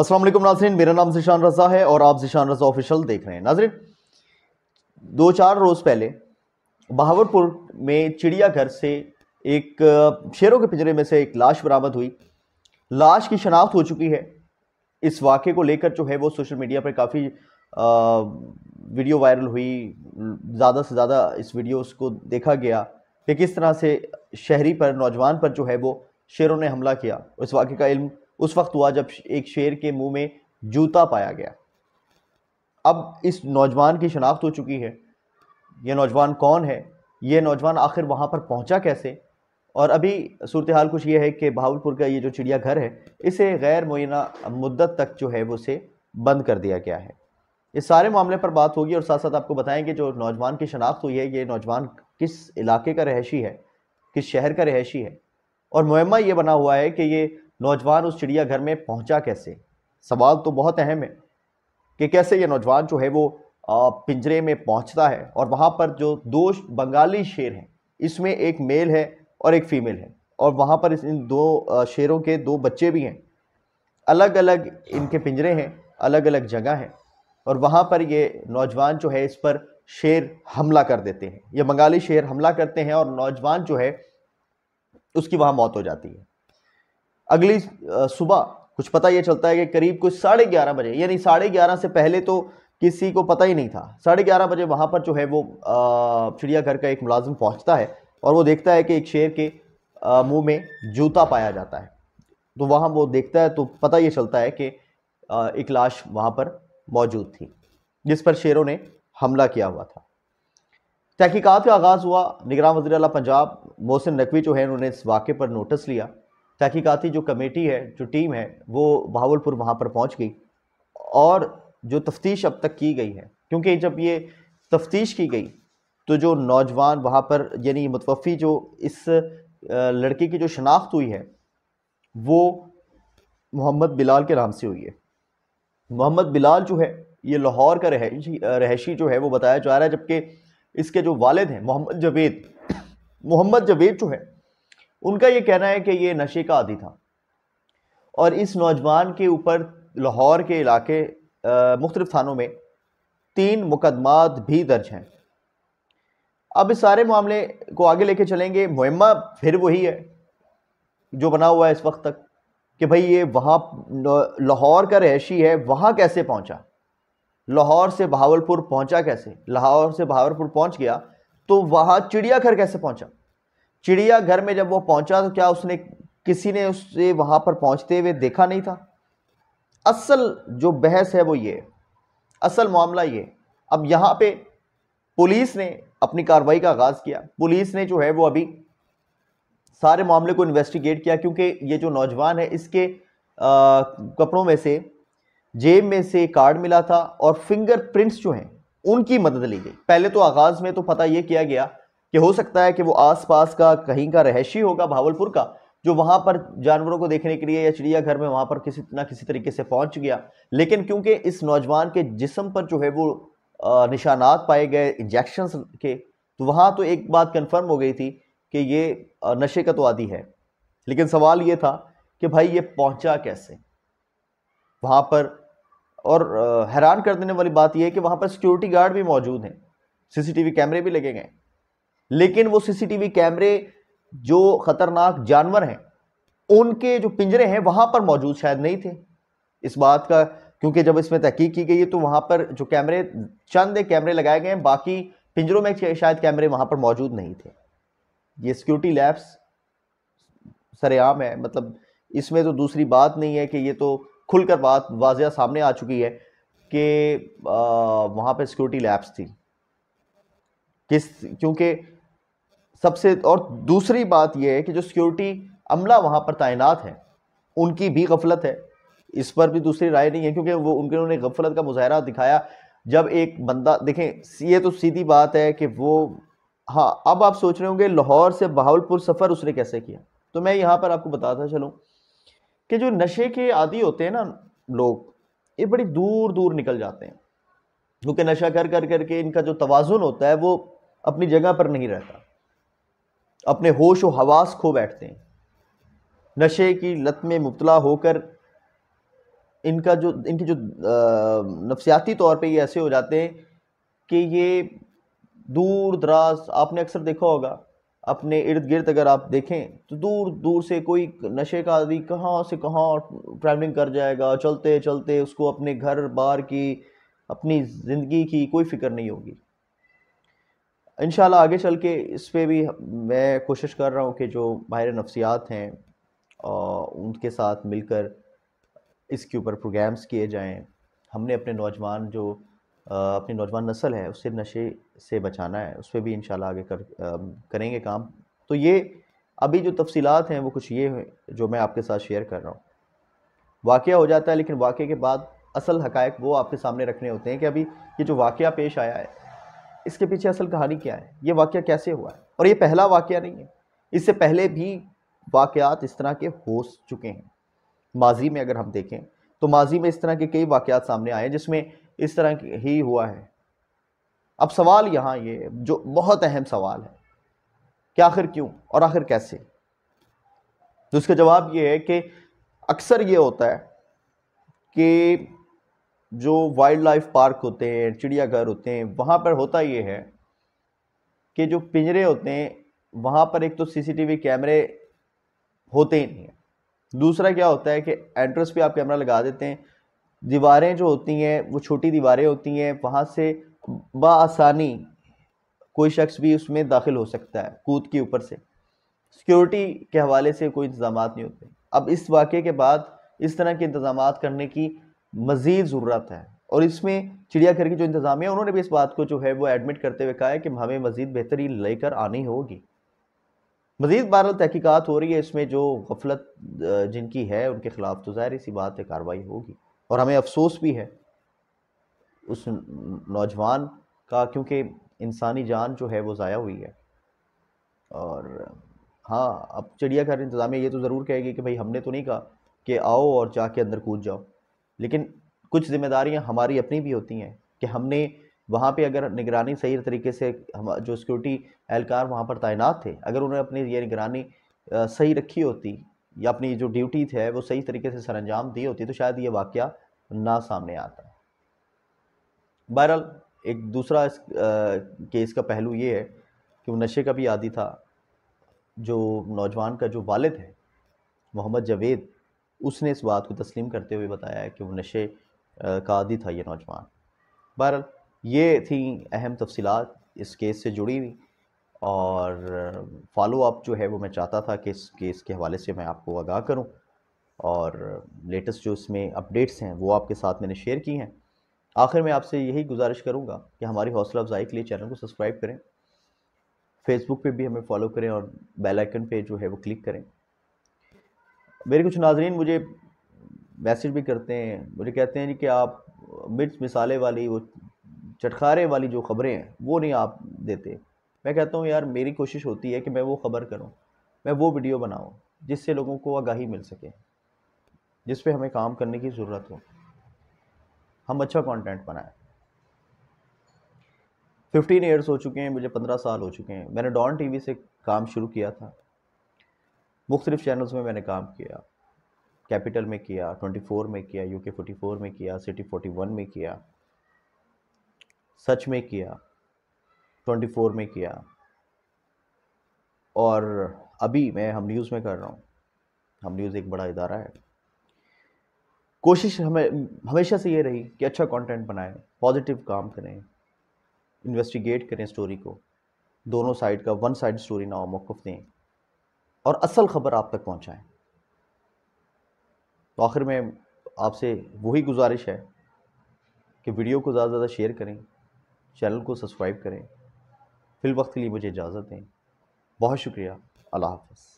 असलम नाजरीन मेरा नाम जिशान रज़ा है और आप जिशान रज़ा ऑफिशियल देख रहे हैं नाजरीन दो चार रोज़ पहले बहावरपुर में चिड़ियाघर से एक शेरों के पिंजरे में से एक लाश बरामद हुई लाश की शनाख्त हो चुकी है इस वाक़े को लेकर जो है वो सोशल मीडिया पर काफ़ी वीडियो वायरल हुई ज़्यादा से ज़्यादा इस वीडियो को देखा गया कि किस तरह से शहरी पर नौजवान पर जो है वो शेरों ने हमला किया इस वाक़े का इल्म उस वक्त हुआ जब एक शेर के मुंह में जूता पाया गया अब इस नौजवान की शनाख्त हो चुकी है यह नौजवान कौन है यह नौजवान आखिर वहाँ पर पहुँचा कैसे और अभी सूरत हाल कुछ ये है कि बहावलपुर का ये जो चिड़ियाघर है इसे गैर मुना मुद्दत तक जो है वो से बंद कर दिया गया है इस सारे मामले पर बात होगी और साथ साथ आपको बताएंगे जो नौजवान की शनाख्त हुई है ये नौजवान किस इलाके का रहशी है किस शहर का रहशी है और मुहमा ये बना हुआ है कि ये नौजवान उस चिड़ियाघर में पहुंचा कैसे सवाल तो बहुत अहम है कि कैसे ये नौजवान जो है वो पिंजरे में पहुंचता है और वहाँ पर जो दो बंगाली शेर हैं इसमें एक मेल है और एक फीमेल है और वहाँ पर इन दो शेरों के दो बच्चे भी हैं अलग अलग इनके पिंजरे हैं अलग अलग जगह हैं और वहाँ पर ये नौजवान जो है इस पर शेर हमला कर देते हैं ये बंगाली शेर हमला करते हैं और नौजवान जो है उसकी वहाँ मौत हो जाती है अगली सुबह कुछ पता ये चलता है कि करीब कुछ साढ़े ग्यारह बजे यानी साढ़े ग्यारह से पहले तो किसी को पता ही नहीं था साढ़े ग्यारह बजे वहाँ पर जो है वो चिड़ियाघर का एक मुलाजिम पहुँचता है और वो देखता है कि एक शेर के मुंह में जूता पाया जाता है तो वहाँ वो देखता है तो पता ये चलता है कि एक लाश वहाँ पर मौजूद थी जिस पर शेरों ने हमला किया हुआ था तहकीकात का आगाज़ हुआ निगरान वजी पंजाब मोहसिन नकवी जो है उन्होंने इस वाक़े पर नोटिस लिया तहकीकती जो कमेटी है जो टीम है वो बहावलपुर वहाँ पर पहुँच गई और जो तफ्तीश अब तक की गई है क्योंकि जब ये तफ्तीश की गई तो जो नौजवान वहाँ पर यानी मतवफ़ी जो इस लड़के की जो शनाख्त हुई है वो मोहम्मद बिलाल के नाम से हुई है मोहम्मद बिलाल जो है ये लाहौर का रहशी रहशी जो है वो बताया जा रहा है जबकि इसके जो वालिद हैं मोहम्मद जवेद मोहम्मद जवेद जो है उनका ये कहना है कि ये नशे का आदि था और इस नौजवान के ऊपर लाहौर के इलाके मुख्तलिफ थानों में तीन मुकदमात भी दर्ज हैं अब इस सारे मामले को आगे लेके चलेंगे मुहिमा फिर वही है जो बना हुआ है इस वक्त तक कि भाई ये वहाँ लाहौर का रहशी है वहाँ कैसे पहुँचा लाहौर से बहावलपुर पहुँचा कैसे लाहौर से बहावलपुर पहुँच गया तो वहाँ चिड़ियाघर कैसे पहुँचा चिड़ियाघर में जब वो पहुंचा तो क्या उसने किसी ने उसे वहां पर पहुंचते हुए देखा नहीं था असल जो बहस है वो ये असल मामला ये अब यहाँ पे पुलिस ने अपनी कार्रवाई का आगाज़ किया पुलिस ने जो है वो अभी सारे मामले को इन्वेस्टिगेट किया क्योंकि ये जो नौजवान है इसके आ, कपड़ों में से जेब में से कार्ड मिला था और फिंगरप्रिंट्स जो हैं उनकी मदद ली गई पहले तो आगाज़ में तो पता ये किया गया कि हो सकता है कि वो आसपास का कहीं का रहशी होगा भावलपुर का जो वहाँ पर जानवरों को देखने के लिए या चिड़ियाघर में वहाँ पर किसी ना किसी तरीके से पहुँच गया लेकिन क्योंकि इस नौजवान के जिसम पर जो है वो निशानात पाए गए इंजेक्शन के तो वहाँ तो एक बात कन्फर्म हो गई थी कि ये नशे का तो आदि है लेकिन सवाल ये था कि भाई ये पहुँचा कैसे वहाँ पर और हैरान कर देने वाली बात यह है कि वहाँ पर सिक्योरिटी गार्ड भी मौजूद हैं सीसीटीवी कैमरे भी लगे गए लेकिन वो सीसीटीवी कैमरे जो खतरनाक जानवर हैं उनके जो पिंजरे हैं वहां पर मौजूद शायद नहीं थे इस बात का क्योंकि जब इसमें तहकीक की गई है तो वहां पर जो कैमरे चंद कैमरे लगाए गए हैं बाकी पिंजरों में शायद कैमरे वहां पर मौजूद नहीं थे ये सिक्योरिटी लैब्स सरेआम है मतलब इसमें तो दूसरी बात नहीं है कि ये तो खुलकर बात वाजिया सामने आ चुकी है कि वहां पर सिक्योरिटी लैब्स थी किस क्योंकि सबसे और दूसरी बात यह है कि जो सिक्योरिटी अमला वहाँ पर तैनात है उनकी भी गफलत है इस पर भी दूसरी राय नहीं है क्योंकि वो उनके उन्होंने गफलत का मुजाहरा दिखाया जब एक बंदा देखें ये तो सीधी बात है कि वो हाँ अब आप सोच रहे होंगे लाहौर से बहावलपुर सफ़र उसने कैसे किया तो मैं यहाँ पर आपको बताता चलूँ कि जो नशे के आदि होते हैं ना लोग ये बड़ी दूर दूर निकल जाते हैं क्योंकि नशा कर कर करके इनका जो तोज़ुन होता है वो अपनी जगह पर नहीं रहता अपने होश व हवास खो बैठते हैं नशे की लत में मुबतला होकर इनका जो इनकी जो नफसियाती तौर पे ये ऐसे हो जाते हैं कि ये दूर दराज आपने अक्सर देखा होगा अपने इर्द गिर्द अगर आप देखें तो दूर दूर से कोई नशे का आदि कहाँ से कहाँ ट्रैवलिंग कर जाएगा चलते चलते उसको अपने घर बार की अपनी ज़िंदगी की कोई फिक्र नहीं होगी इन आगे चल के इस पर भी मैं कोशिश कर रहा हूँ कि जो माहिर नफसियात हैं उनके साथ मिलकर इसके ऊपर प्रोग्राम्स किए जाएं हमने अपने नौजवान जो अपनी नौजवान नस्ल है उससे नशे से बचाना है उस पर भी इन आगे कर करेंगे काम तो ये अभी जो तफसीत हैं वो कुछ ये हैं जो मैं आपके साथ शेयर कर रहा हूँ वाक़ हो जाता है लेकिन वाक़े के बाद असल हक वो आपके सामने रखने होते हैं कि अभी ये जो वाक़ पेश आया है इसके पीछे असल कहानी क्या है ये वाक्य कैसे हुआ है और ये पहला वाक्य नहीं है इससे पहले भी वाक़ात इस तरह के हो चुके हैं माजी में अगर हम देखें तो माजी में इस तरह के कई वाक़ात सामने आए जिसमें इस तरह ही हुआ है अब सवाल यहाँ ये जो बहुत अहम सवाल है कि आखिर क्यों और आखिर कैसे तो उसका जवाब ये है कि अक्सर ये होता है कि जो वाइल्ड लाइफ पार्क होते हैं चिड़ियाघर होते हैं वहाँ पर होता ये है कि जो पिंजरे होते हैं वहाँ पर एक तो सीसीटीवी कैमरे होते ही नहीं हैं दूसरा क्या होता है कि एंट्रेंस पे आप कैमरा लगा देते हैं दीवारें जो होती हैं वो छोटी दीवारें होती हैं वहाँ से बासानी कोई शख्स भी उसमें दाखिल हो सकता है कूद के ऊपर से सिक्योरिटी के हवाले से कोई इंतजाम नहीं होते अब इस वाक़े के बाद इस तरह के इंतजाम करने की मज़ीद ज़रूरत है और इसमें चिड़ियाघर की जो इंतज़ामिया उन्होंने भी इस बात को जो है वो एडमिट करते हुए कहा है कि हमें मज़ीद बेहतरी लेकर आनी होगी मज़ीद बहर तहकीक़ात हो रही है इसमें जो गफलत जिनकी है उनके ख़िलाफ़ तो ज़ाहिर सी बात है कार्रवाई होगी और हमें अफसोस भी है उस नौजवान का क्योंकि इंसानी जान जो है वो ज़ाया हुई है और हाँ अब चिड़ियाघर इंतज़ामिया ये तो ज़रूर कहेगी कि भाई हमने तो नहीं कहा कि आओ और जाके अंदर कूद जाओ लेकिन कुछ जिम्मेदारियां हमारी अपनी भी होती हैं कि हमने वहाँ पे अगर निगरानी सही तरीके से हम जो सिक्योरिटी एहलकार वहाँ पर तैनात थे अगर उन्होंने अपनी ये निगरानी सही रखी होती या अपनी जो ड्यूटी थे वो सही तरीके से सरंजाम दी होती तो शायद ये वाक़ ना सामने आता बहरहाल एक दूसरा इस केस का पहलू ये है कि वो नशे का भी आदि था जो नौजवान का जो वालिद है मोहम्मद जावेद उसने इस बात को तस्लीम करते हुए बताया कि वो नशे का आदि था ये नौजवान बहरहाल ये थी अहम तफसी इस केस से जुड़ी हुई और फॉलो अप जो है वो मैं चाहता था कि इस केस के हवाले से मैं आपको आगाह करूं और लेटेस्ट जो इसमें अपडेट्स हैं वो आपके साथ मैंने शेयर की हैं आखिर में आपसे यही गुजारिश करूंगा कि हमारी हौसला अफजाई के लिए चैनल को सब्सक्राइब करें फेसबुक पे भी हमें फॉलो करें और बेल आइकन पे जो है वो क्लिक करें मेरे कुछ नाजरीन मुझे मैसेज भी करते हैं मुझे कहते हैं जी कि आप मिर्च मिसाले वाली वो चटखारे वाली जो ख़बरें हैं वो नहीं आप देते मैं कहता हूँ यार मेरी कोशिश होती है कि मैं वो ख़बर करूँ मैं वो वीडियो बनाऊँ जिससे लोगों को आगाही मिल सके जिस पर हमें काम करने की ज़रूरत हो हम अच्छा कंटेंट बनाएं फिफ्टीन ईयर्स हो चुके हैं मुझे पंद्रह साल हो चुके हैं मैंने डॉन टीवी से काम शुरू किया था मुख्तलिफ चैनल्स में मैंने काम किया कैपिटल में किया 24 में किया यूके 44 में किया सिटी 41 में किया सच में किया 24 में किया और अभी मैं हम न्यूज़ में कर रहा हूँ हम न्यूज़ एक बड़ा इदारा है कोशिश हमें हमेशा से ये रही कि अच्छा कंटेंट बनाएं पॉजिटिव काम करें इन्वेस्टिगेट करें स्टोरी को दोनों साइड का वन साइड स्टोरी ना हो मौक़ दें और असल ख़बर आप तक पहुँचाएँ तो आखिर में आपसे वही गुजारिश है कि वीडियो को ज़्यादा से ज़्यादा शेयर करें चैनल को सब्सक्राइब करें फिल वक्त के लिए मुझे इजाज़त दें बहुत शुक्रिया अल्लाह हाफ